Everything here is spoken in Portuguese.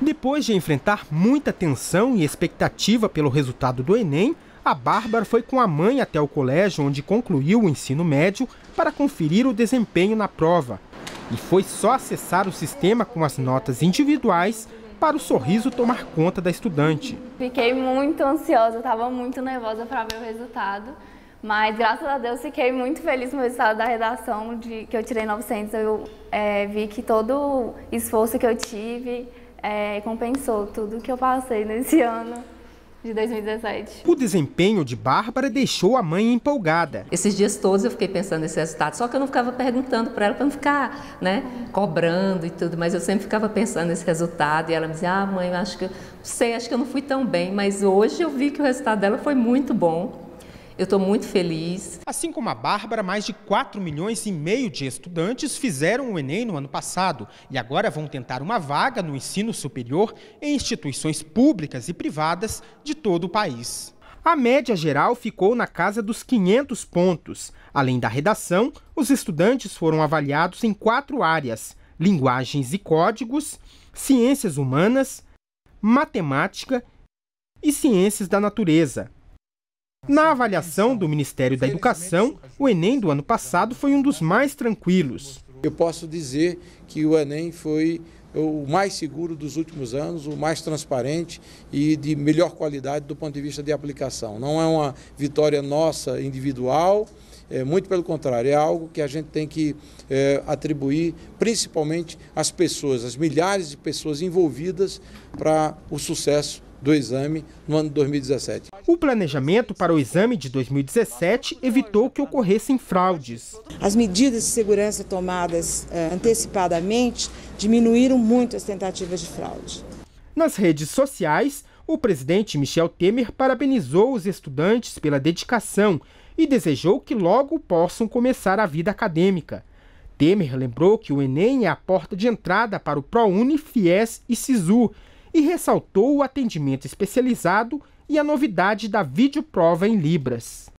Depois de enfrentar muita tensão e expectativa pelo resultado do Enem, a Bárbara foi com a mãe até o colégio onde concluiu o ensino médio para conferir o desempenho na prova. E foi só acessar o sistema com as notas individuais para o sorriso tomar conta da estudante. Fiquei muito ansiosa, estava muito nervosa para ver o resultado, mas graças a Deus fiquei muito feliz com o resultado da redação de que eu tirei 900. Eu é, vi que todo o esforço que eu tive é, compensou tudo que eu passei nesse ano de 2017. O desempenho de Bárbara deixou a mãe empolgada. Esses dias todos eu fiquei pensando nesse resultado, só que eu não ficava perguntando para ela para não ficar, né, cobrando e tudo, mas eu sempre ficava pensando nesse resultado e ela me dizia: "Ah, mãe, acho que eu sei, acho que eu não fui tão bem, mas hoje eu vi que o resultado dela foi muito bom". Eu estou muito feliz. Assim como a Bárbara, mais de 4 milhões e meio de estudantes fizeram o Enem no ano passado e agora vão tentar uma vaga no ensino superior em instituições públicas e privadas de todo o país. A média geral ficou na casa dos 500 pontos. Além da redação, os estudantes foram avaliados em quatro áreas: linguagens e códigos, ciências humanas, matemática e ciências da natureza. Na avaliação do Ministério da Educação, o Enem do ano passado foi um dos mais tranquilos. Eu posso dizer que o Enem foi o mais seguro dos últimos anos, o mais transparente e de melhor qualidade do ponto de vista de aplicação. Não é uma vitória nossa individual, é, muito pelo contrário, é algo que a gente tem que é, atribuir principalmente às pessoas, às milhares de pessoas envolvidas para o sucesso do exame no ano de 2017. O planejamento para o exame de 2017 evitou que ocorressem fraudes. As medidas de segurança tomadas eh, antecipadamente diminuíram muito as tentativas de fraude. Nas redes sociais, o presidente Michel Temer parabenizou os estudantes pela dedicação e desejou que logo possam começar a vida acadêmica. Temer lembrou que o Enem é a porta de entrada para o ProUni, FIES e SISU e ressaltou o atendimento especializado e a novidade da videoprova em Libras.